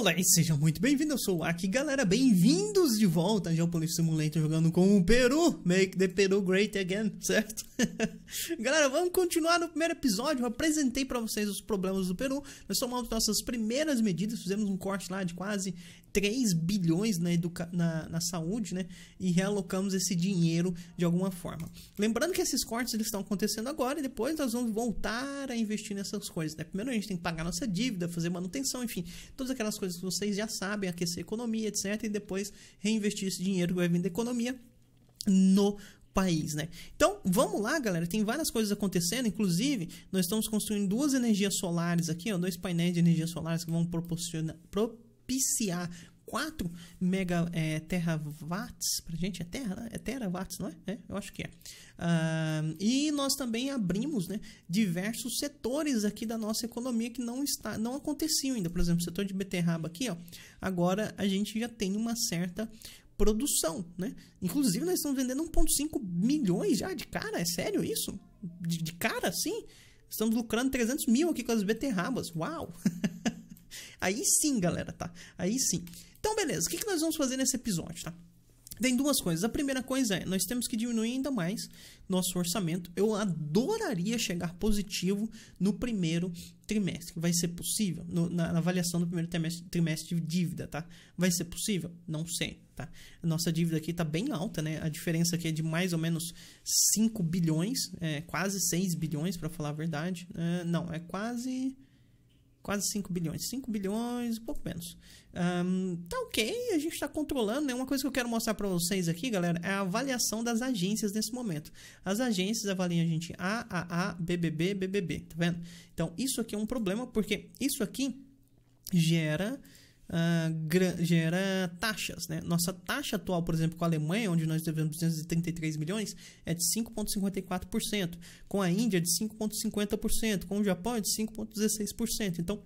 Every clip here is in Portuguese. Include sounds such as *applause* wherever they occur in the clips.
Olá e seja muito bem-vindo, eu sou o Aki, galera, bem-vindos de volta a Geopolis Simulator jogando com o Peru, make the Peru great again, certo? *laughs* galera, vamos continuar no primeiro episódio, eu apresentei para vocês os problemas do Peru, nós tomamos nossas primeiras medidas, fizemos um corte lá de quase 3 bilhões na, educa na, na, saúde, né? E realocamos esse dinheiro de alguma forma. Lembrando que esses cortes eles estão acontecendo agora e depois nós vamos voltar a investir nessas coisas, né? Primeiro a gente tem que pagar nossa dívida, fazer manutenção, enfim, todas aquelas coisas que vocês já sabem, aquecer a economia, etc. E depois reinvestir esse dinheiro que vai vir da economia no país, né? Então, vamos lá, galera. Tem várias coisas acontecendo. Inclusive, nós estamos construindo duas energias solares aqui, ó, dois painéis de energias solares que vão proporcionar. Pro propiciar 4 mega é, terawatts pra gente, é, terra, né? é terawatts, não é? é? Eu acho que é. Uh, e nós também abrimos né, diversos setores aqui da nossa economia que não, está, não aconteciam ainda. Por exemplo, o setor de beterraba aqui, ó, agora a gente já tem uma certa produção, né? Inclusive, nós estamos vendendo 1,5 milhões já de cara, é sério isso? De, de cara, assim Estamos lucrando 300 mil aqui com as beterrabas, uau! *laughs* Aí sim, galera, tá? Aí sim. Então, beleza, o que, que nós vamos fazer nesse episódio, tá? Tem duas coisas. A primeira coisa é, nós temos que diminuir ainda mais nosso orçamento. Eu adoraria chegar positivo no primeiro trimestre. Vai ser possível? No, na, na, avaliação do primeiro trimestre, trimestre de dívida, tá? Vai ser possível? Não sei, tá? Nossa dívida aqui tá bem alta, né? A diferença aqui é de mais ou menos 5 bilhões, é, quase 6 bilhões, para falar a verdade. É, não, é quase quase 5 bilhões. 5 bilhões, um pouco menos. Um, tá ok, a gente está controlando. Né? Uma coisa que eu quero mostrar para vocês aqui, galera, é a avaliação das agências nesse momento. As agências avaliam a gente A, AA, BBB, BBB, tá vendo? Então, isso aqui é um problema, porque isso aqui gera ah, gera taxas. Né? Nossa taxa atual, por exemplo, com a Alemanha, onde nós devemos 233 milhões, é de 5,54%, com a Índia de 5,50%, com o Japão é de 5,16%. Então,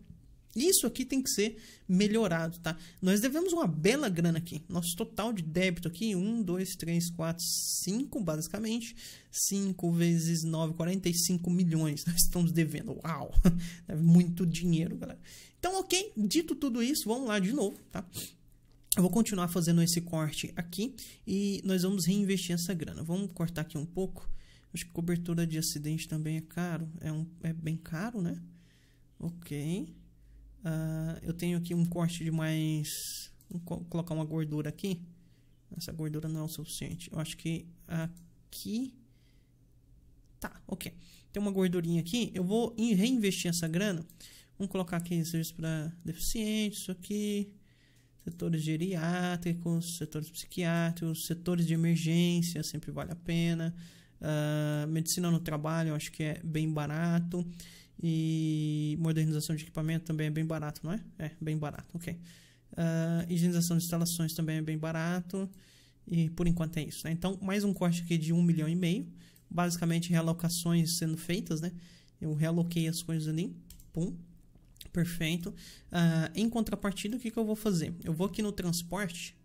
isso aqui tem que ser melhorado, tá? Nós devemos uma bela grana aqui. Nosso total de débito aqui, 1, 2, 3, 4, 5, basicamente. 5 vezes 9, 45 milhões. Nós estamos devendo. Uau! *laughs* É muito dinheiro, galera. Então, ok, dito tudo isso, vamos lá de novo, tá? Eu vou continuar fazendo esse corte aqui e nós vamos reinvestir essa grana. Vamos cortar aqui um pouco. Acho que cobertura de acidente também é caro. É, um, é bem caro, né? Ok. Uh, eu tenho aqui um corte de mais... Vou colocar uma gordura aqui. Essa gordura não é o suficiente. Eu acho que aqui... Tá, ok. Tem uma gordurinha aqui. Eu vou reinvestir essa grana Vamos colocar aqui serviços para deficientes, isso aqui. Setores geriátricos, setores psiquiátricos, setores de emergência, sempre vale a pena. Uh, medicina no trabalho, eu acho que é bem barato. E modernização de equipamento também é bem barato, não é? É, bem barato, ok. Uh, higienização de instalações também é bem barato. E por enquanto é isso, né? Então, mais um corte aqui de um milhão e meio. Basicamente, realocações sendo feitas, né? Eu realoquei as coisas ali. Pum, Perfeito. Uh, em contrapartida, o que, que eu vou fazer? Eu vou aqui no transporte.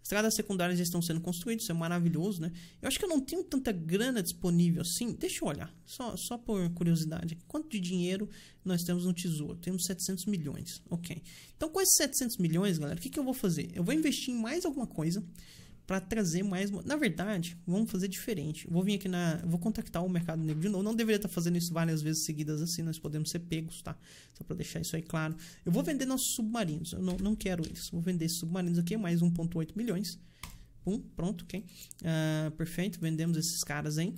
Estradas secundárias já estão sendo construídas, isso é maravilhoso, né? Eu acho que eu não tenho tanta grana disponível assim. Deixa eu olhar, só, só por curiosidade. Quanto de dinheiro nós temos no tesouro? Temos 700 milhões, ok. Então, com esses 700 milhões, galera, o que, que eu vou fazer? Eu vou investir em mais alguma coisa para trazer mais. Na verdade, vamos fazer diferente. Vou vir aqui na. Vou contactar o Mercado Negro de novo. Não deveria estar tá fazendo isso várias vezes seguidas assim, nós podemos ser pegos, tá? Só para deixar isso aí claro. Eu vou vender nossos submarinos. Eu não, não quero isso Vou vender esses submarinos aqui, mais 1,8 milhões. Um, pronto, ok. Uh, perfeito, vendemos esses caras aí.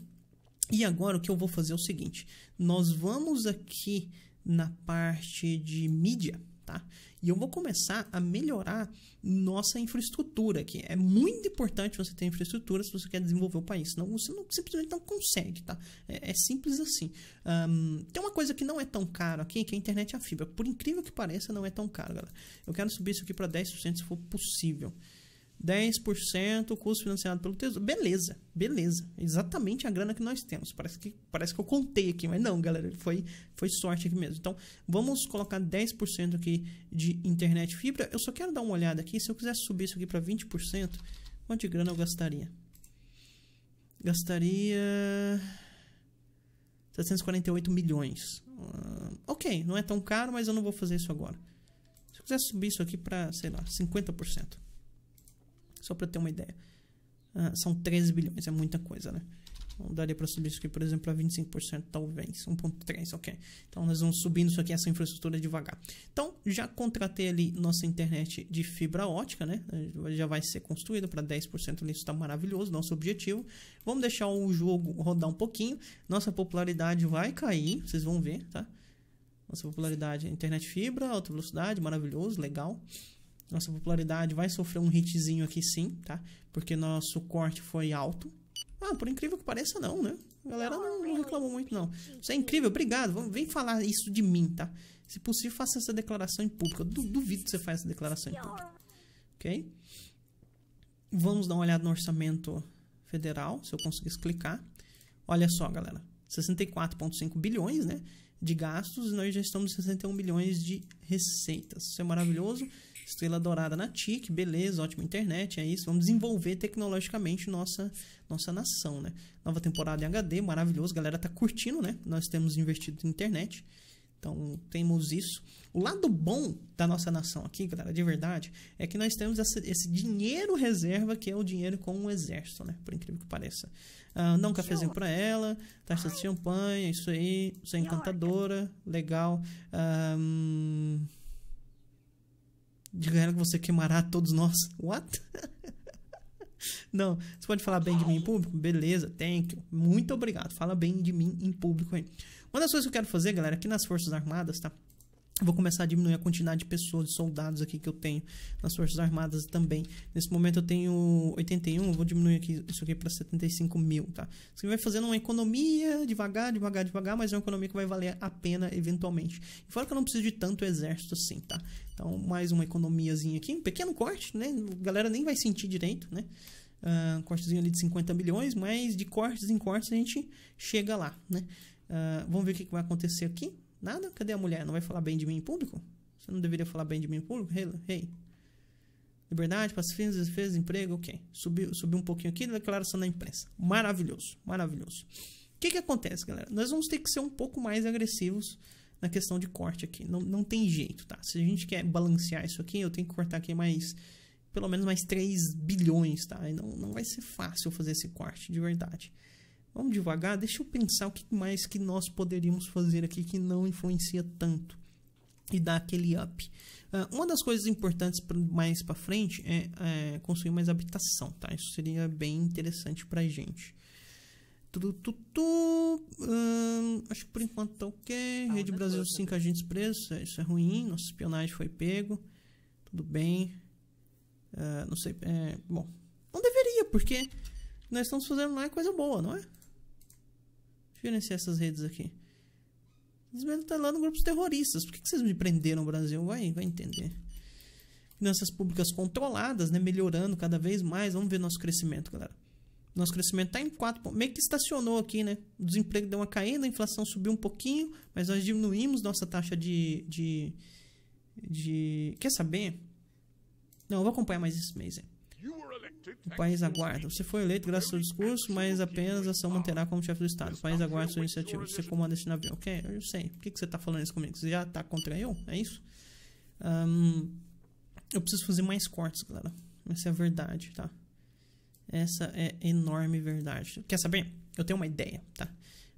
E agora o que eu vou fazer é o seguinte: nós vamos aqui na parte de mídia, tá? E eu vou começar a melhorar nossa infraestrutura aqui. É muito importante você ter infraestrutura se você quer desenvolver o país, senão você não, simplesmente não consegue, tá? É, é simples assim. Um, tem uma coisa que não é tão cara aqui, que é a internet a fibra. Por incrível que pareça, não é tão caro, galera. Eu quero subir isso aqui para 10% se for possível. 10% custo financiado pelo Tesouro. Beleza, beleza. É exatamente a grana que nós temos. Parece que, parece que eu contei aqui, mas não, galera. Foi, foi sorte aqui mesmo. Então, vamos colocar 10% aqui de internet fibra. Eu só quero dar uma olhada aqui. Se eu quisesse subir isso aqui para 20%, quanto de grana eu gastaria? Gastaria... 748 milhões. Uh, ok, não é tão caro, mas eu não vou fazer isso agora. Se eu quisesse subir isso aqui para, sei lá, 50%. Só para ter uma ideia. Ah, são 13 bilhões, é muita coisa, né? Então, daria para subir isso aqui, por exemplo, a 25%, talvez. 1,3%, ok. Então, nós vamos subindo isso aqui, essa infraestrutura devagar. Então, já contratei ali nossa internet de fibra ótica, né? Já vai ser construída para 10%. Isso está maravilhoso, nosso objetivo. Vamos deixar o jogo rodar um pouquinho. Nossa popularidade vai cair, vocês vão ver, tá? Nossa popularidade, internet fibra, alta velocidade, maravilhoso, legal. Legal. Nossa popularidade vai sofrer um hitzinho aqui sim, tá? Porque nosso corte foi alto. Ah, por incrível que pareça, não, né? A galera não, não reclamou muito, não. É isso é incrível, obrigado. Vamos, vem falar isso de mim, tá? Se possível, faça essa declaração em público. Eu duvido que você faça essa declaração em público. Ok? Vamos dar uma olhada no orçamento federal, se eu conseguisse clicar. Olha só, galera. 64,5 bilhões, né? De gastos e nós já estamos em 61 bilhões de receitas. Isso é maravilhoso estrela dourada na TIC, beleza, ótima internet, é isso. Vamos desenvolver tecnologicamente nossa, nossa nação, né? Nova temporada em HD, maravilhoso, galera tá curtindo, né? Nós temos investido em internet. Então, temos isso. O lado bom da nossa nação aqui, galera, de verdade, é que nós temos essa, esse dinheiro reserva, que é o dinheiro com o exército, né? Por incrível que pareça. Ah, dá um cafezinho pra ela, taxa de champanhe, isso aí, isso é encantadora, legal. Diga a ela que você queimará todos nós. *laughs* What? Não, você pode falar bem de mim em público? Beleza, thank you. Muito obrigado. Fala bem de mim em público aí. Uma das coisas que eu quero fazer, galera, aqui nas Forças Armadas, tá? vou começar a diminuir a quantidade de pessoas, de soldados aqui que eu tenho nas Forças Armadas também. Nesse momento eu tenho 81, eu vou diminuir aqui, isso aqui para 75 mil, tá? Isso vai fazendo uma economia devagar, devagar, devagar, mas é uma economia que vai valer a pena eventualmente. E fora que eu não preciso de tanto exército assim, tá? Então, mais uma economiazinha aqui, um pequeno corte, né? A galera nem vai sentir direito, né? Uh, cortezinho ali de 50 milhões, mas de cortes em cortes a gente chega lá, né? Uh, vamos ver o que vai acontecer aqui. Nada? Cadê a mulher? Não vai falar bem de mim em público? Você não deveria falar bem de mim em público? Rei. Hey, Liberdade, pacifismo, defesa, emprego, ok. Subiu, subiu um pouquinho aqui, declaração da imprensa. Maravilhoso, maravilhoso. O que, que acontece, galera? Nós vamos ter que ser um pouco mais agressivos na questão de corte aqui. Não, não tem jeito, tá? Se a gente quer balancear isso aqui, eu tenho que cortar aqui mais, pelo menos mais 3 bilhões, tá? E não, não vai ser fácil fazer esse corte, de verdade. Vamos devagar, deixa eu pensar o que mais que nós poderíamos fazer aqui que não influencia tanto e dá aquele up. Uh, uma das coisas importantes pra, mais para frente é, é, construir mais habitação, tá? Isso seria bem interessante para gente. Tudo, tu, tu, hum, acho que por enquanto tá ok. Ah, Rede é Brasil, 5 agentes presos. É, isso é ruim. Nossa espionagem foi pego. Tudo bem. Uh, não sei. É, bom, não deveria, porque nós estamos fazendo lá é coisa boa, não é? Gerenciar essas redes aqui. Desvelo tá lá no grupos terroristas. Por que, que vocês me prenderam no Brasil? Vai, vai entender. Finanças públicas controladas, né? Melhorando cada vez mais. Vamos ver nosso crescimento, galera. Nosso crescimento tá em 4 Meio que estacionou aqui, né? O desemprego deu uma caída, a inflação subiu um pouquinho, mas nós diminuímos nossa taxa de. de, de... Quer saber? Não, eu vou acompanhar mais esse mês, hein? O país aguarda. Você foi eleito graças ao seu discurso, mas apenas a ação manterá como chefe do Estado. O país aguarda sua iniciativa. Você comanda esse navio. Ok, eu sei. Por que, você está falando isso comigo? Você já está contra eu? É isso? Um, eu preciso fazer mais cortes, galera. Essa é a verdade, tá? Essa é enorme verdade. Quer saber? Eu tenho uma ideia, tá?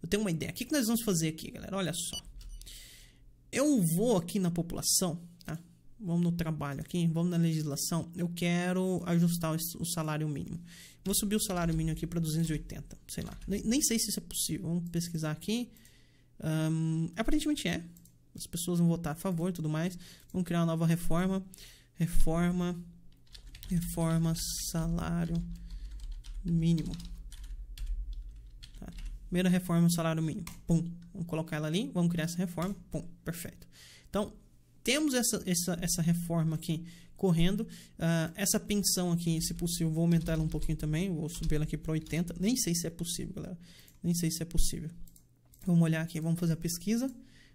Eu tenho uma ideia. O que nós vamos fazer aqui, galera? Olha só. Eu vou aqui na população vamos no trabalho aqui, vamos na legislação, eu quero ajustar o salário mínimo. Vou subir o salário mínimo aqui para 280, sei lá. Nem, nem, sei se isso é possível. Vamos pesquisar aqui. Um, aparentemente é. As pessoas vão votar a favor e tudo mais. Vamos criar uma nova reforma. Reforma. Reforma salário mínimo. Tá. Primeira reforma salário mínimo. Pum. Vamos colocar ela ali. Vamos criar essa reforma. Pum. Perfeito. Então, temos essa, essa, essa reforma aqui correndo. Uh, essa pensão aqui, se possível, vou aumentar ela um pouquinho também. Vou subir ela aqui para 80. Nem sei se é possível, galera. Nem sei se é possível. Vamos olhar aqui, vamos fazer a pesquisa.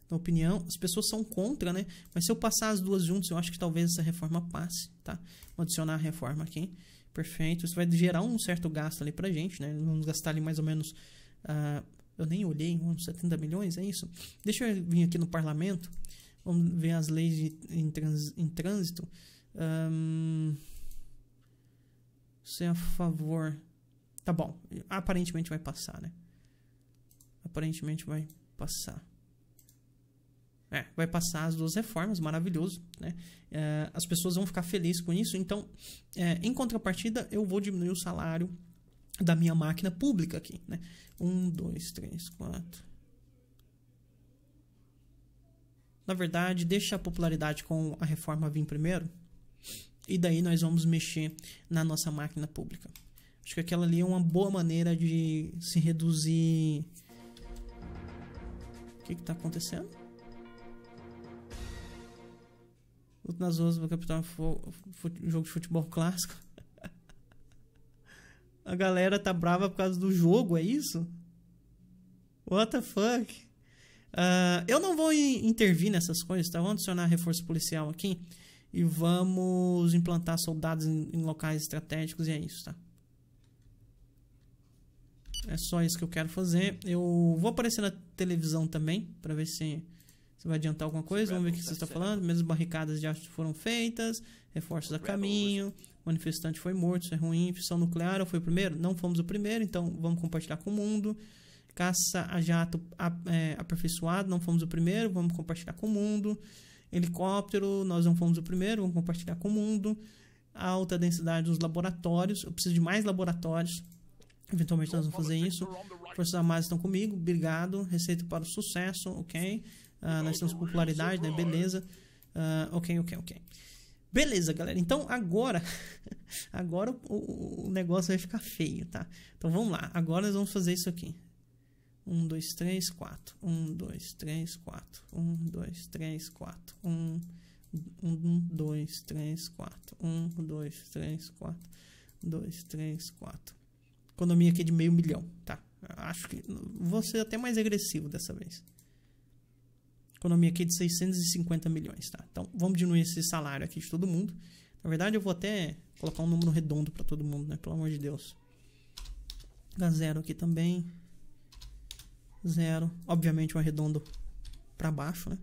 Na opinião, as pessoas são contra, né? Mas se eu passar as duas juntas, eu acho que talvez essa reforma passe, tá? Vou adicionar a reforma aqui. Perfeito. Isso vai gerar um certo gasto ali pra gente, né? Vamos gastar ali mais ou menos. Uh, eu nem olhei, uns 70 milhões, é isso? Deixa eu vir aqui no parlamento. Vamos ver as leis de, em, trans, em trânsito. Um, ser é a favor. Tá bom. Aparentemente vai passar, né? Aparentemente vai passar. É, vai passar as duas reformas, maravilhoso, né? É, as pessoas vão ficar felizes com isso. Então, é, em contrapartida, eu vou diminuir o salário da minha máquina pública aqui, né? Um, dois, três, quatro, na verdade, deixa a popularidade com a reforma vir primeiro. E daí nós vamos mexer na nossa máquina pública. Acho que aquela ali é uma boa maneira de se reduzir. O que está acontecendo? Luta nas ruas do um jogo de futebol clássico. *laughs* a galera tá brava por causa do jogo, é isso? What the fuck? Ah, eu não vou intervir nessas coisas, tá? Vamos adicionar reforço policial aqui e vamos implantar soldados em, em locais estratégicos e é isso, tá? É só isso que eu quero fazer. Eu vou aparecer na televisão também, para ver se, se vai adiantar alguma coisa. Vamos ver o que você está falando. Mesmo barricadas de aço foram feitas, reforços a caminho, manifestante foi morto, isso é ruim, fissão nuclear, eu fui o primeiro? Não fomos o primeiro, então vamos compartilhar com o mundo caça a jato é, aperfeiçoado, não fomos o primeiro, vamos compartilhar com o mundo. Helicóptero, nós não fomos o primeiro, vamos compartilhar com o mundo. alta densidade dos laboratórios, eu preciso de mais laboratórios. Eventualmente nós vamos fazer isso. Forças Armadas estão comigo, obrigado. Receita para o sucesso, ok. Uh, nós temos popularidade, né? Beleza. Uh, ok, ok, ok. Beleza, galera. Então agora, *laughs* agora o, o, negócio vai ficar feio, tá? Então vamos lá. Agora nós vamos fazer isso aqui. 1, 2, 3, 4. 1, 2, 3, 4. 1, 2, 3, 4. 1, 2, 3, 4. 1, 2, 3, 4. 2, 3, 4. Economia aqui de meio milhão, tá? Acho que vou ser até mais agressivo dessa vez. Economia aqui de 650 milhões, tá? Então, vamos diminuir esse salário aqui de todo mundo. Na verdade, eu vou até colocar um número redondo para todo mundo, né? Pelo amor de Deus. Dá zero aqui também zero. Obviamente eu arredondo para baixo, né?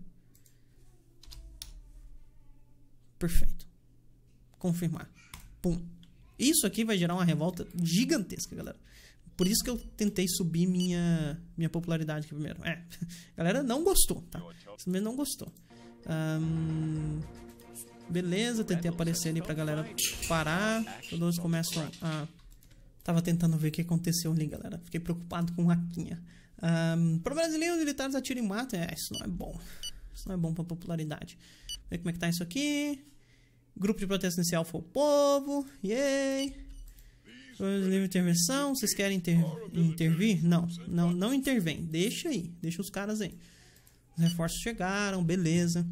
Perfeito. Confirmar. Pum. Isso aqui vai gerar uma revolta gigantesca, galera. Por isso que eu tentei subir minha, minha popularidade aqui primeiro. É, a *laughs* galera não gostou, tá? Simplesmente não gostou. Um, beleza, tentei aparecer ali pra galera parar. Todos começam a Tava tentando ver o que aconteceu ali, galera. Fiquei preocupado com o Raquinha. Um, para brasileiro, militares atiram e matam. É, isso não é bom. Isso não é bom pra popularidade. Ver como é que tá isso aqui. Grupo de protesto inicial foi o povo. Yay! Livre intervenção. Vocês querem inter intervir? Não, não, não intervém. Deixa aí. Deixa os caras aí. Os reforços chegaram, beleza.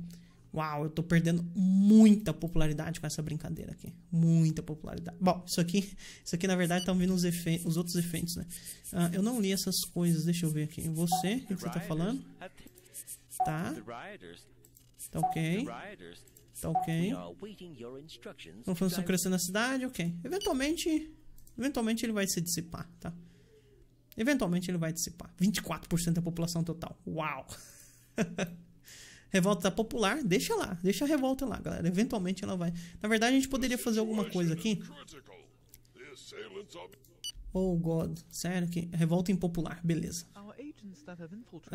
Uau, eu tô perdendo muita popularidade com essa brincadeira aqui. Muita popularidade. Bom, isso aqui, isso aqui na verdade estão tá vindo os, efeitos, os outros efeitos, né? Ah, eu não li essas coisas, deixa eu ver aqui. Você, o que, que você tá falando? Tá. Tá ok. Tá ok. fazer função crescendo na cidade, ok. Eventualmente, eventualmente ele vai se dissipar, tá? Eventualmente ele vai dissipar. 24% da população total. Uau! *laughs* revolta popular, deixa lá, deixa a revolta lá, galera. Eventualmente ela vai. Na verdade, a gente poderia fazer alguma coisa aqui. Oh, God. Sério que revolta impopular, beleza.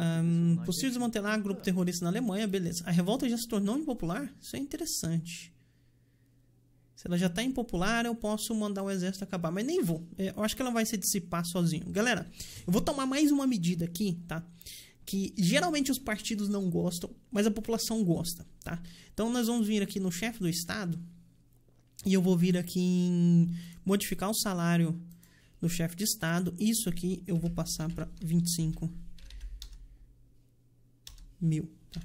Um, possível desmantelar grupo terrorista na Alemanha, beleza. A revolta já se tornou impopular? Isso é interessante. Se ela já está impopular, eu posso mandar o exército acabar. Mas nem vou. É, eu acho que ela vai se dissipar sozinho. Galera, eu vou tomar mais uma medida aqui, tá? que geralmente os partidos não gostam, mas a população gosta, tá? Então nós vamos vir aqui no chefe do estado e eu vou vir aqui em modificar o salário do chefe de estado. Isso aqui eu vou passar para 25 mil, tá?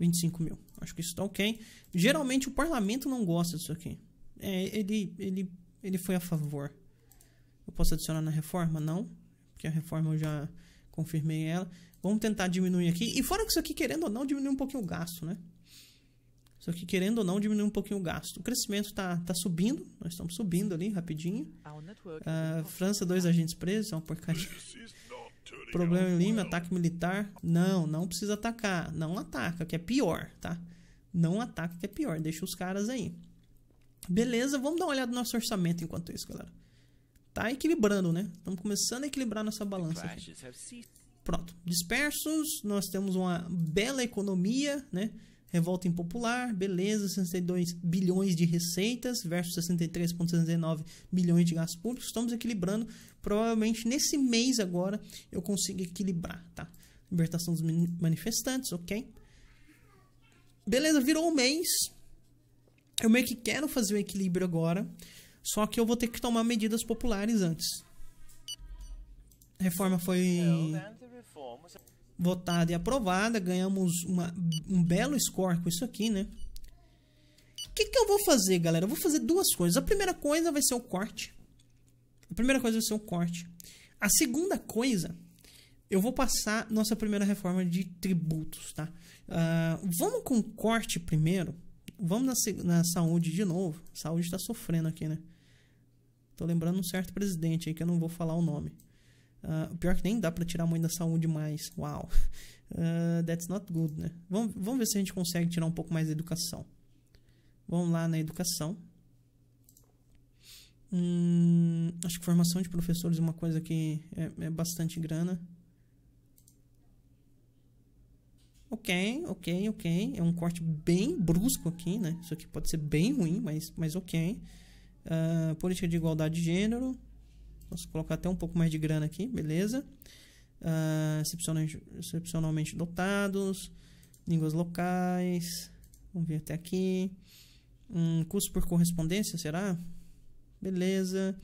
25 mil. Acho que isso está ok. Geralmente o parlamento não gosta disso aqui. É, ele, ele, ele foi a favor. Eu posso adicionar na reforma? Não. Porque a reforma eu já confirmei ela. Vamos tentar diminuir aqui. E fora que isso aqui, querendo ou não, diminui um pouquinho o gasto, né? Isso aqui, querendo ou não, diminui um pouquinho o gasto. O crescimento está tá subindo, nós estamos subindo ali rapidinho. Uh, França, dois agentes presos, é uma porcaria. Problema em Lima, ataque militar. Não, não precisa atacar. Não ataca, que é pior, tá? Não ataca, que é pior. Deixa os caras aí. Beleza, vamos dar uma olhada no nosso orçamento enquanto isso, galera tá equilibrando, né? Estamos começando a equilibrar nossa balança. Aqui. Pronto. Dispersos, nós temos uma bela economia, né? Revolta impopular, beleza, 62 bilhões de receitas versus 63,69 bilhões de gastos públicos. Estamos equilibrando. Provavelmente nesse mês agora eu consigo equilibrar, tá? Libertação dos manifestantes, ok? Beleza, virou um mês. Eu meio que quero fazer o equilíbrio agora. Só que eu vou ter que tomar medidas populares antes. A reforma foi votada e aprovada, ganhamos uma, um belo score com isso aqui, né? O que, que eu vou fazer, galera? Eu vou fazer duas coisas. A primeira coisa vai ser o corte. A primeira coisa vai ser o corte. A segunda coisa, eu vou passar nossa primeira reforma de tributos, tá? Uh, vamos com corte primeiro. Vamos na, na saúde de novo. saúde está sofrendo aqui, né? Tô lembrando um certo presidente aí que eu não vou falar o nome. Uh, pior que nem dá para tirar mãe da saúde mais. Uau. Uh, *laughs* that's not good, né? Vamos, vamos ver se a gente consegue tirar um pouco mais da educação. Vamos lá na educação. Hum, acho que formação de professores é uma coisa que é, é bastante grana. Ok, ok, ok. É um corte bem brusco aqui, né? Isso aqui pode ser bem ruim, mas, mas ok. Ok. Uh, política de igualdade de gênero. Posso colocar até um pouco mais de grana aqui, beleza. Uh, excepcionalmente, excepcionalmente dotados. Línguas locais. Vamos ver até aqui. Um, curso por correspondência, será? Beleza.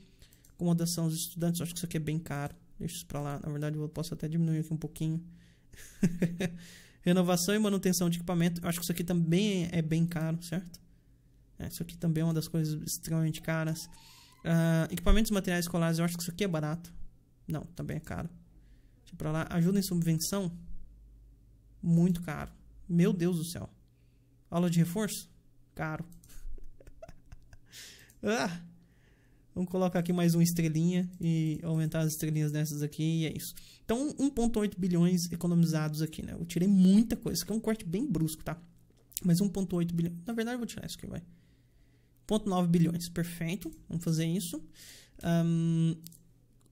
Acomodação dos estudantes. Acho que isso aqui é bem caro. Deixa isso pra lá. Na verdade, eu posso até diminuir aqui um pouquinho. *laughs* Renovação e manutenção de equipamento. Acho que isso aqui também é bem caro, certo? É, isso aqui também é uma das coisas extremamente caras. Uh, equipamentos e materiais escolares, eu acho que isso aqui é barato. Não, também é caro. Deixa pra lá. Ajuda em subvenção? Muito caro. Meu Deus do céu. Aula de reforço? Caro. *laughs* ah! Vamos colocar aqui mais uma estrelinha e aumentar as estrelinhas dessas aqui e é isso. Então, 1.8 bilhões economizados aqui, né? Eu tirei muita coisa. Isso aqui é um corte bem brusco, tá? Mas 1.8 bilhões... Na verdade, eu vou tirar isso aqui, vai. 1,9 bilhões. Perfeito, vamos fazer isso. Um,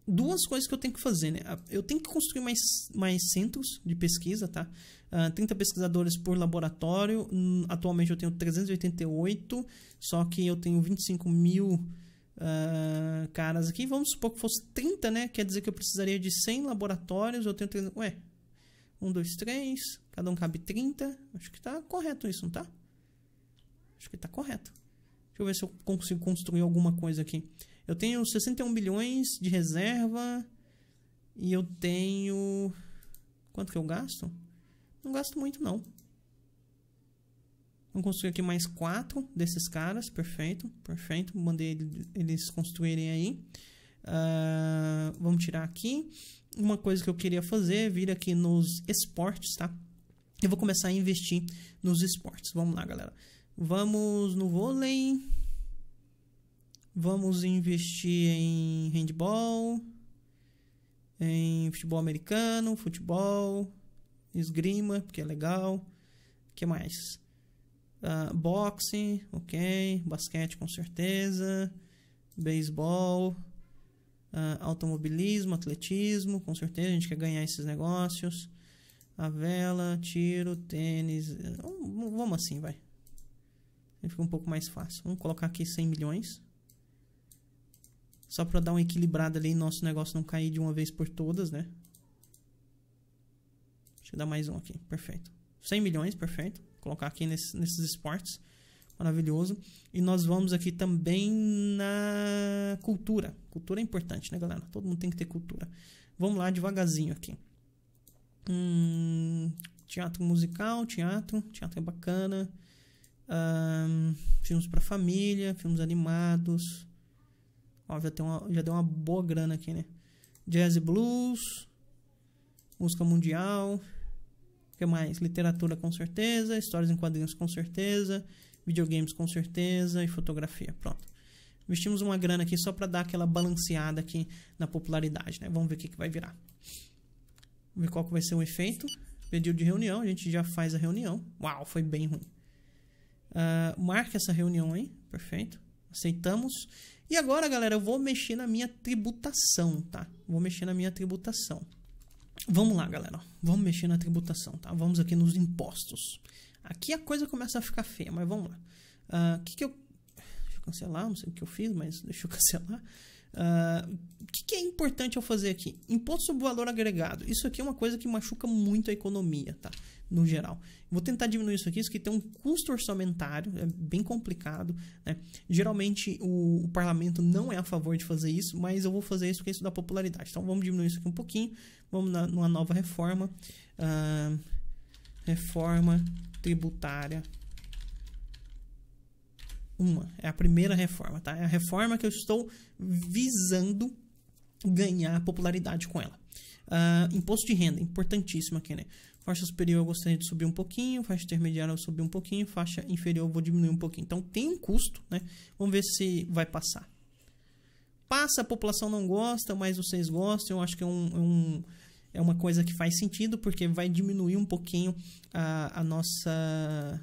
duas coisas que eu tenho que fazer, né? Eu tenho que construir mais, mais centros de pesquisa, tá? Uh, 30 pesquisadores por laboratório. Hum, atualmente eu tenho 388, só que eu tenho 25 mil uh, caras aqui. Vamos supor que fosse 30, né? Quer dizer que eu precisaria de 100 laboratórios. Eu tenho. 30... Ué, 1, 2, 3. Cada um cabe 30. Acho que tá correto isso, não tá? Acho que tá correto. Deixa eu ver se eu consigo construir alguma coisa aqui. Eu tenho 61 milhões de reserva. E eu tenho... Quanto que eu gasto? Não gasto muito, não. Vamos construir aqui mais quatro desses caras. Perfeito, perfeito. Mandei eles construírem aí. Uh, vamos tirar aqui. Uma coisa que eu queria fazer, vir aqui nos esportes, tá? Eu vou começar a investir nos esportes. Vamos lá, galera. Vamos no vôlei. Vamos investir em handball, em futebol americano, futebol, esgrima, porque é legal. O que mais? Uh, boxe, ok. Basquete, com certeza. Beisebol. Uh, automobilismo, atletismo, com certeza. A gente quer ganhar esses negócios. A vela, tiro, tênis. Eh, vamos assim, vai. Aí fica um pouco mais fácil. Vamos colocar aqui 100 milhões. Só para dar uma equilibrada ali e nosso negócio não cair de uma vez por todas, né? Deixa eu dar mais um aqui. Perfeito. 100 milhões, perfeito. Vou colocar aqui nesse, nesses esportes. Maravilhoso. E nós vamos aqui também na cultura. Cultura é importante, né, galera? Todo mundo tem que ter cultura. Vamos lá devagarzinho aqui. Hum, teatro musical, teatro. Teatro é bacana. Um, filmes para família, filmes animados. Ó, já, tem uma, já deu uma boa grana aqui, né? Jazz e blues, música mundial. O que mais? Literatura, com certeza. Histórias em quadrinhos, com certeza. Videogames, com certeza. E fotografia. Pronto. Investimos uma grana aqui só para dar aquela balanceada aqui na popularidade, né? Vamos ver o que, que vai virar. Vamos ver qual que vai ser o efeito. Pedido de reunião, a gente já faz a reunião. Uau, foi bem ruim. Uh, ah, marca essa reunião aí, perfeito. Aceitamos. E agora, galera, eu vou mexer na minha tributação, tá? Vou mexer na minha tributação. Vamos lá, galera. Vamos mexer na tributação, tá? Vamos aqui nos impostos. Aqui a coisa começa a ficar feia, mas vamos lá. Ah, o uh, que, que eu. Deixa eu cancelar, não sei o que eu fiz, mas deixa eu *laughs* cancelar o ah, que, que, é importante eu fazer aqui? Imposto sobre valor agregado. Isso aqui é uma coisa que machuca muito a economia, tá? No geral. Vou tentar diminuir isso aqui, isso aqui tem um custo orçamentário, é bem complicado, né? Geralmente o, o parlamento não é a favor de fazer isso, mas eu vou fazer isso porque é isso dá popularidade. Então vamos diminuir isso aqui um pouquinho, vamos na, numa nova reforma. Uh, reforma tributária uma, é a primeira reforma, tá? É a reforma que eu estou visando ganhar popularidade com ela. Uh, imposto de renda, importantíssimo aqui, né? Faixa superior eu gostaria de subir um pouquinho, faixa intermediária eu subir um pouquinho, faixa inferior eu vou diminuir um pouquinho. Então tem um custo, né? Vamos ver se vai passar. Passa, a população não gosta, mas vocês gostam. Eu acho que é, um, é, um, é uma coisa que faz sentido, porque vai diminuir um pouquinho a, a nossa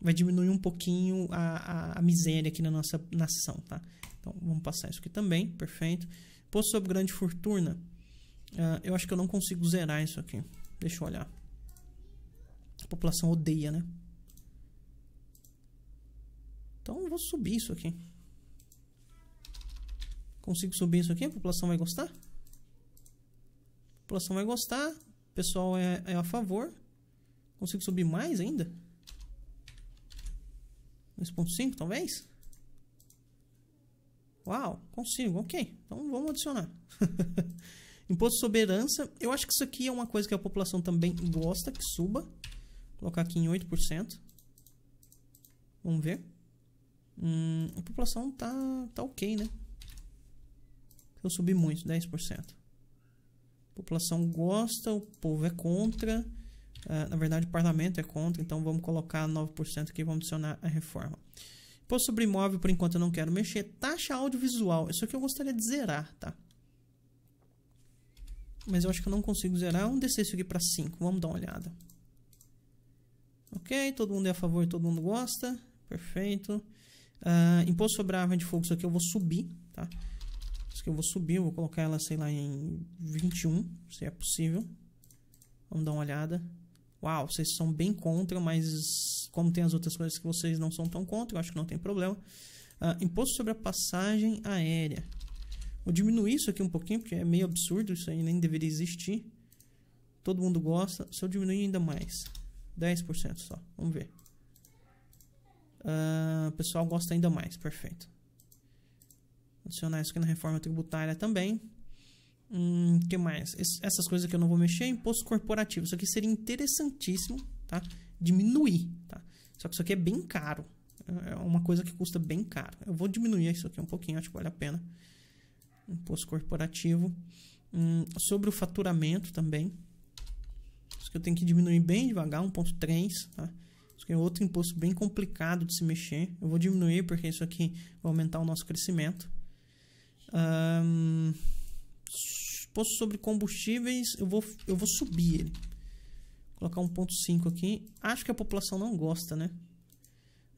vai diminuir um pouquinho a, a, a, miséria aqui na nossa nação, tá? Então, vamos passar isso aqui também, perfeito. Imposto sobre grande fortuna, uh, eu acho que eu não consigo zerar isso aqui. Deixa eu olhar. A população odeia, né? Então, eu vou subir isso aqui. Consigo subir isso aqui? A população vai gostar? A população vai gostar, o pessoal é, é a favor. Consigo subir mais ainda? 2.5, talvez? Uau, consigo, ok. Então vamos adicionar. *laughs* Imposto sobre herança. Eu acho que isso aqui é uma coisa que a população também gosta que suba. Vou colocar aqui em 8%. Vamos ver. Hum, a população tá, tá ok, né? Eu subi muito, 10%. A população gosta, o povo é contra. Ah, na verdade, o parlamento é contra, então vamos colocar 9% aqui, vamos adicionar a reforma. Imposto sobre imóvel, por enquanto eu não quero mexer. Taxa audiovisual, isso aqui eu gostaria de zerar, tá? Mas eu acho que eu não consigo zerar. Vamos descer isso aqui para 5, vamos dar uma olhada. Ok, todo mundo é a favor, todo mundo gosta. Perfeito. Uh, imposto sobre a arma de fogo, isso aqui eu vou subir, tá? Isso aqui eu vou subir, eu vou colocar ela, sei lá, em 21, se é possível. Vamos dar uma olhada uau, vocês são bem contra, mas como tem as outras coisas que vocês não são tão contra, eu acho que não tem problema. Uh, imposto sobre a passagem aérea. Vou diminuir isso aqui um pouquinho, porque é meio absurdo, isso aí nem deveria existir. Todo mundo gosta, se eu diminuir ainda mais. 10% só, vamos ver. Uh, o pessoal gosta ainda mais, perfeito. Adicionar isso aqui na reforma tributária também. Hum, que mais? essas coisas que eu não vou mexer, é imposto corporativo. Isso aqui seria interessantíssimo, tá? Diminuir, tá? Só que isso aqui é bem caro. É, é uma coisa que custa bem caro. Eu vou diminuir isso aqui um pouquinho, acho que vale a pena. Imposto corporativo. Hum, sobre o faturamento também. Isso que eu tenho que diminuir bem devagar, 1.3, tá? Isso aqui é outro imposto bem complicado de se mexer. Eu vou diminuir porque isso aqui vai aumentar o nosso crescimento. Hum, Imposto sobre combustíveis, eu vou, eu vou subir ele. colocar 1.5 aqui. Acho que a população não gosta, né?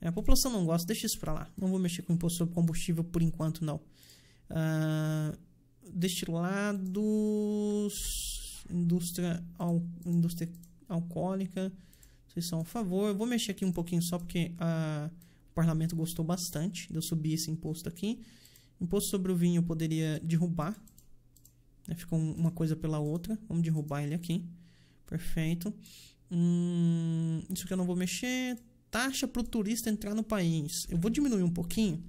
É, a população não gosta, deixa isso pra lá. Não vou mexer com o imposto sobre combustível por enquanto, não. Uh, ah, destilados, indústria, al, indústria alcoólica, vocês são a favor. Eu vou mexer aqui um pouquinho só porque uh, o parlamento gostou bastante de eu subir esse imposto aqui. Imposto sobre o vinho eu poderia derrubar, Ficou uma coisa pela outra. Vamos derrubar ele aqui. Perfeito. Hum, isso que eu não vou mexer. Taxa para o turista entrar no país. Eu vou diminuir um pouquinho,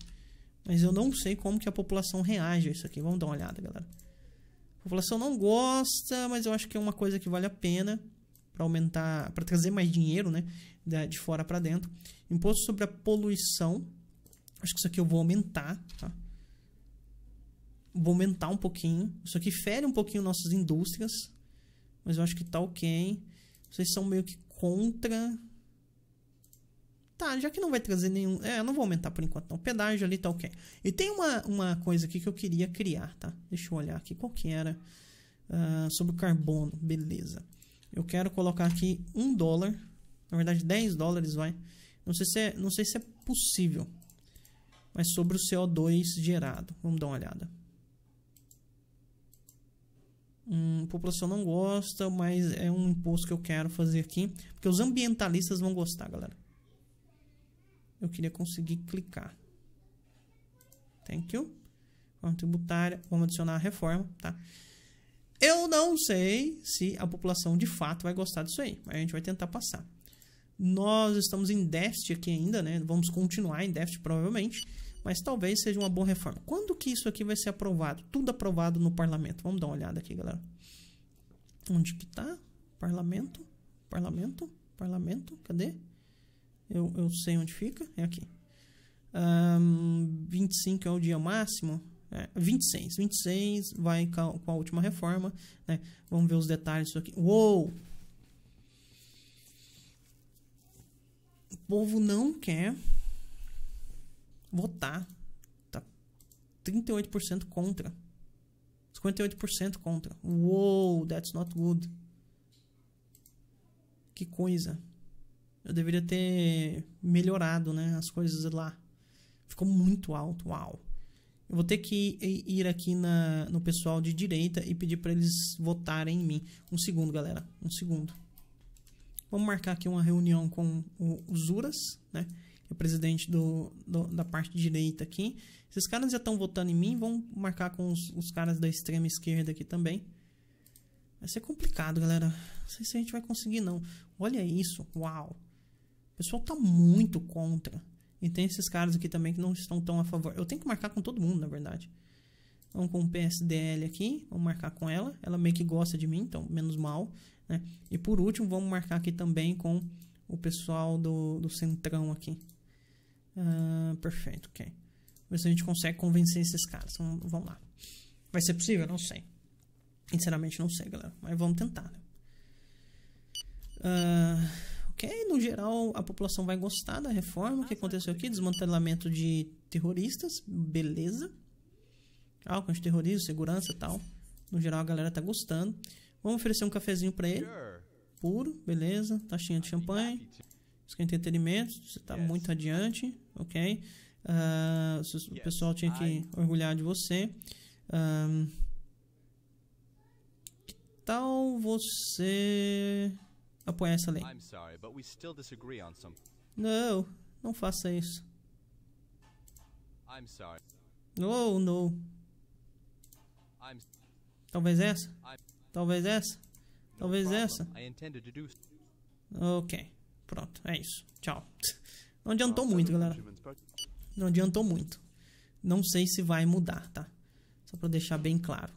mas eu não sei como que a população reage a isso aqui. Vamos dar uma olhada, galera. A população não gosta, mas eu acho que é uma coisa que vale a pena para aumentar, para trazer mais dinheiro, né, de fora para dentro. Imposto sobre a poluição. Acho que isso aqui eu vou aumentar, tá? Vou aumentar um pouquinho. Isso aqui fere um pouquinho nossas indústrias. Mas eu acho que tá ok. Vocês são meio que contra. Tá, já que não vai trazer nenhum... É, eu não vou aumentar por enquanto não. Pedágio ali tá ok. E tem uma, uma coisa aqui que eu queria criar, tá? Deixa eu olhar aqui qual que era. Uh, sobre o carbono, beleza. Eu quero colocar aqui um dólar. Na verdade, 10 dólares, vai. Não sei se é, não sei se é possível. Mas sobre o CO2 gerado. Vamos dar uma olhada. Hum, a população não gosta, mas é um imposto que eu quero fazer aqui. Porque os ambientalistas vão gostar, galera. Eu queria conseguir clicar. Thank you. Reforma tributária, vamos adicionar a reforma, tá? Eu não sei se a população de fato vai gostar disso aí, mas a gente vai tentar passar. Nós estamos em déficit aqui ainda, né? Vamos continuar em déficit provavelmente mas talvez seja uma boa reforma. Quando que isso aqui vai ser aprovado? Tudo aprovado no parlamento. Vamos dar uma olhada aqui, galera. Onde que tá? Parlamento, parlamento, parlamento, cadê? Eu, eu sei onde fica, é aqui. Um, 25 é o dia máximo, é, 26. 26 vai com a última reforma. Né? Vamos ver os detalhes disso aqui. Uou! O povo não quer votar. Tá 38% contra. 58% contra. Uou, that's not good. Que coisa. Eu deveria ter melhorado, né, as coisas lá. Ficou muito alto, uau. Eu vou ter que ir aqui na, no pessoal de direita e pedir para eles votarem em mim. Um segundo, galera. Um segundo. Vamos marcar aqui uma reunião com os Uras, né? o presidente do, do, da parte direita aqui. Esses caras já estão votando em mim, vão marcar com os, os, caras da extrema esquerda aqui também. Vai ser complicado, galera. Não sei se a gente vai conseguir, não. Olha isso, uau. O pessoal tá muito contra. E tem esses caras aqui também que não estão tão a favor. Eu tenho que marcar com todo mundo, na verdade. Vamos com o PSDL aqui, vamos marcar com ela. Ela meio que gosta de mim, então menos mal. Né? E por último, vamos marcar aqui também com o pessoal do, do Centrão aqui. Ah, perfeito, ok. Vamos ver se a gente consegue convencer esses caras. Então, vamos lá. Vai ser possível? Não sei. Sinceramente, não sei, galera. Mas vamos tentar, né? Uh, ok, no geral, a população vai gostar da reforma. O que aconteceu aqui? Desmantelamento de terroristas. Beleza. Álcool de terrorismo, segurança tal. No geral, a galera tá gostando. Vamos oferecer um cafezinho pra ele. Puro, beleza. Taxinha de champanhe buscar é entretenimento, você está yes. muito adiante, ok? Uh, o yes, pessoal tinha que I... orgulhar de você. Um, que tal você apoiar essa lei? Sorry, some... Não, não faça isso. I'm sorry. Oh, no. I'm... Talvez essa? I'm... Talvez essa? Talvez essa? Ok. Pronto, é isso. Tchau. Não adiantou muito, é galera. Não adiantou muito. Não sei se vai mudar, tá? Só pra deixar bem claro.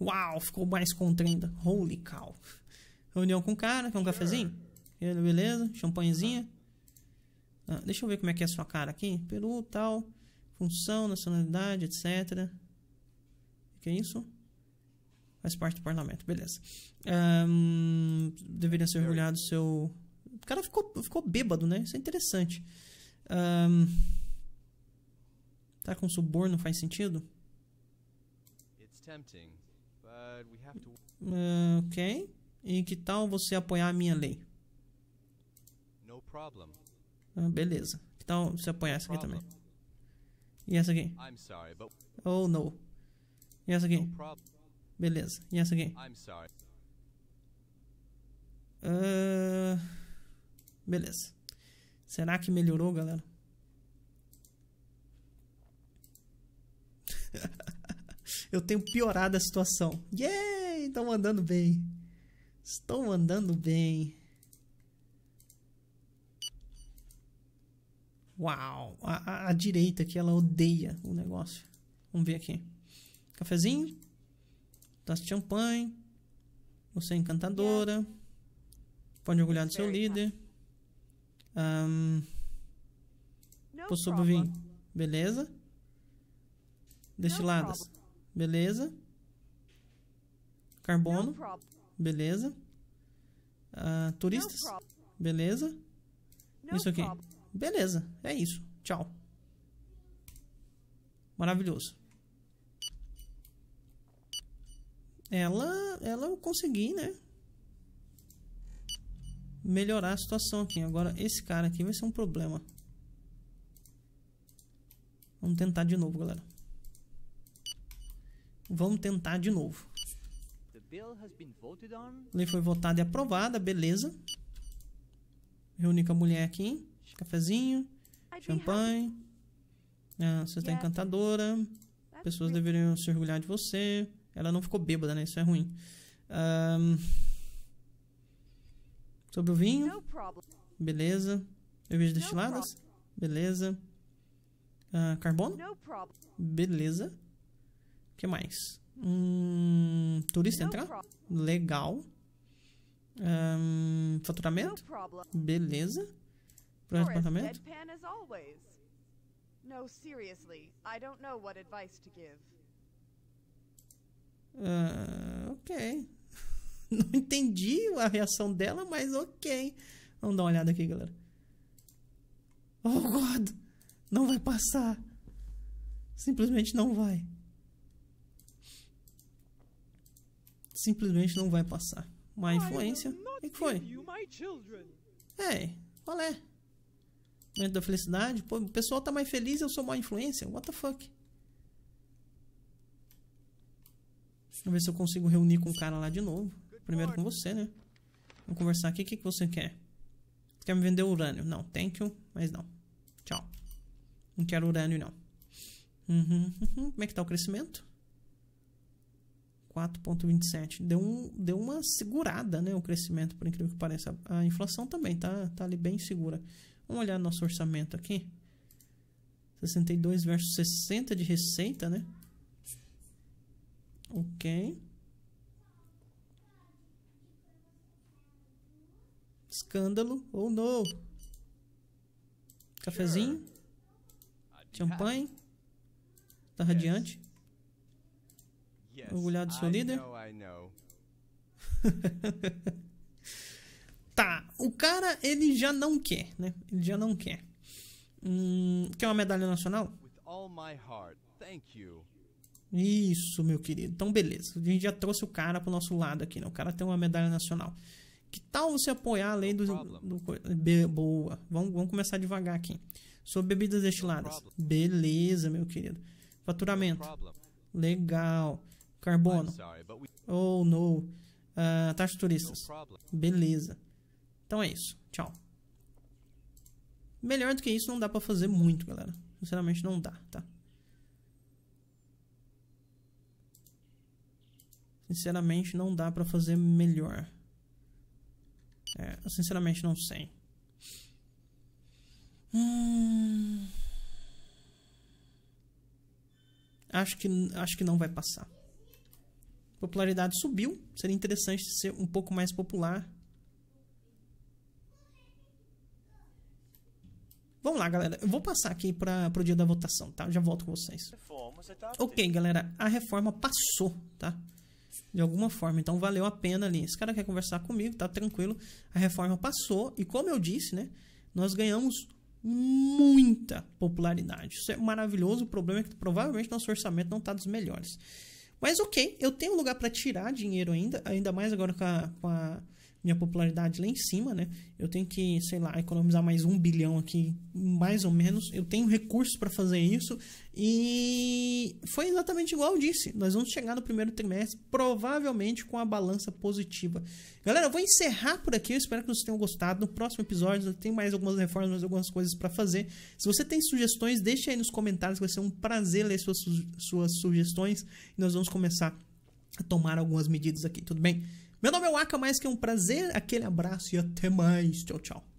Uau, ficou mais contra ainda. Holy cow. Reunião com o cara, quer um cafezinho? Beleza, champanhezinha. Ah, deixa eu ver como é que é a sua cara aqui. Peru, tal, função, nacionalidade, etc. O que é isso? faz parte do parlamento, beleza. Um, deveria ser orgulhado do seu. O cara ficou, ficou bêbado, né? Isso é interessante. Um, tá com suborno faz sentido? Uh, ok. E que tal você apoiar a minha lei? Ah, beleza. Que tal você apoiar essa aqui também? E essa aqui? Oh, não. E essa aqui? Beleza. E essa aqui? Uh... Beleza. Será que melhorou, galera? *laughs* Eu tenho piorado a situação. Yay! Estão andando bem. Estão andando bem. Uau! A, a, a direita aqui, ela odeia o negócio. Vamos ver aqui. Cafezinho. Taça de champanhe. Você é encantadora. Pode orgulhar do seu líder. Um, posso Beleza. Destiladas. Beleza. Carbono. Beleza. Uh, turistas. Beleza. Isso aqui. Beleza. É isso. Tchau. Maravilhoso. ela, ela eu consegui, né? Melhorar a situação aqui. Agora, esse cara aqui vai ser um problema. Vamos tentar de novo, galera. Vamos tentar de novo. A lei foi votada e aprovada, beleza. Reunir com a mulher aqui. Cafezinho. Champanhe. Ah, você está encantadora. Pessoas deveriam se orgulhar de você. Ela não ficou bêbada, né? Isso é ruim. Um... Sobre o vinho. Beleza. Bebidas destiladas. Beleza. Uh, carbono. Beleza. O que mais? Hum, turista entrar. Legal. Um, faturamento. Beleza. Projeto de plantamento. Não, seriously, I don't know que advice to give. Ah, ok. *laughs* Não entendi a reação dela, mas ok. Vamos dar uma olhada aqui, galera. Oh, God! Não vai passar. Simplesmente não vai. Simplesmente não vai passar. Má influência. O que, foi? Ei, hey, qual é? Momento da felicidade? Pô, o pessoal tá mais feliz eu sou má influência? What the fuck? Deixa eu ver se eu consigo reunir com o cara lá de novo. Primeiro com você, né? Vamos conversar aqui. O que, que você quer? Você quer me vender urânio? Não, thank you, mas não. Tchau. Não quero urânio, não. Uhum, uhum. Como é que tá o crescimento? 4,27. Deu, um, deu uma segurada, né? O crescimento, por incrível que pareça. A, a inflação também tá, tá ali bem segura. Vamos olhar nosso orçamento aqui. 62 versus 60 de receita, né? Ok. Escândalo ou oh, não? Cafezinho? Champanhe? Tá radiante? Orgulhado do seu líder? *laughs* tá, o cara ele já não quer, né? Ele já não quer. Hum, quer uma medalha nacional? With all thank you. Isso, meu querido. Então, beleza. A gente já trouxe o cara pro nosso lado aqui, né? O cara tem uma medalha nacional. Que tal você apoiar a lei é do... do, do boa. Vamos, vamos começar devagar aqui. Sobre bebidas destiladas. É beleza, meu querido. Faturamento. É Legal. Carbono. Oh, no. Uh, taxa de turistas. Beleza. Então é isso. Tchau. Melhor do que isso não dá pra fazer muito, galera. Sinceramente, não dá, tá? Sinceramente, não dá para fazer melhor. É, eu sinceramente não sei. Hum... Acho que, acho que não vai passar. Popularidade subiu. Seria interessante ser um pouco mais popular. Vamos lá, galera. Eu vou passar aqui para o dia da votação, tá? Eu já volto com vocês. Tá ok, galera. A reforma passou, tá? de alguma forma. Então valeu a pena ali. Esse cara quer conversar comigo, tá tranquilo. A reforma passou e como eu disse, né, nós ganhamos muita popularidade. Isso é maravilhoso. O problema é que provavelmente nosso orçamento não está dos melhores. Mas ok, eu tenho lugar para tirar dinheiro ainda, ainda mais agora com a, com a minha popularidade lá em cima, né? Eu tenho que, sei lá, economizar mais um bilhão aqui, mais ou menos. Eu tenho recursos para fazer isso. E foi exatamente igual eu disse. Nós vamos chegar no primeiro trimestre, provavelmente com a balança positiva. Galera, eu vou encerrar por aqui. Eu espero que vocês tenham gostado. No próximo episódio eu tenho mais algumas reformas, algumas coisas para fazer. Se você tem sugestões, deixa aí nos comentários. Vai ser um prazer ler suas, suas sugestões. E nós vamos começar a tomar algumas medidas aqui, tudo bem? Meu nome é Waka, mais que é um prazer, aquele abraço e até mais. Tchau, tchau.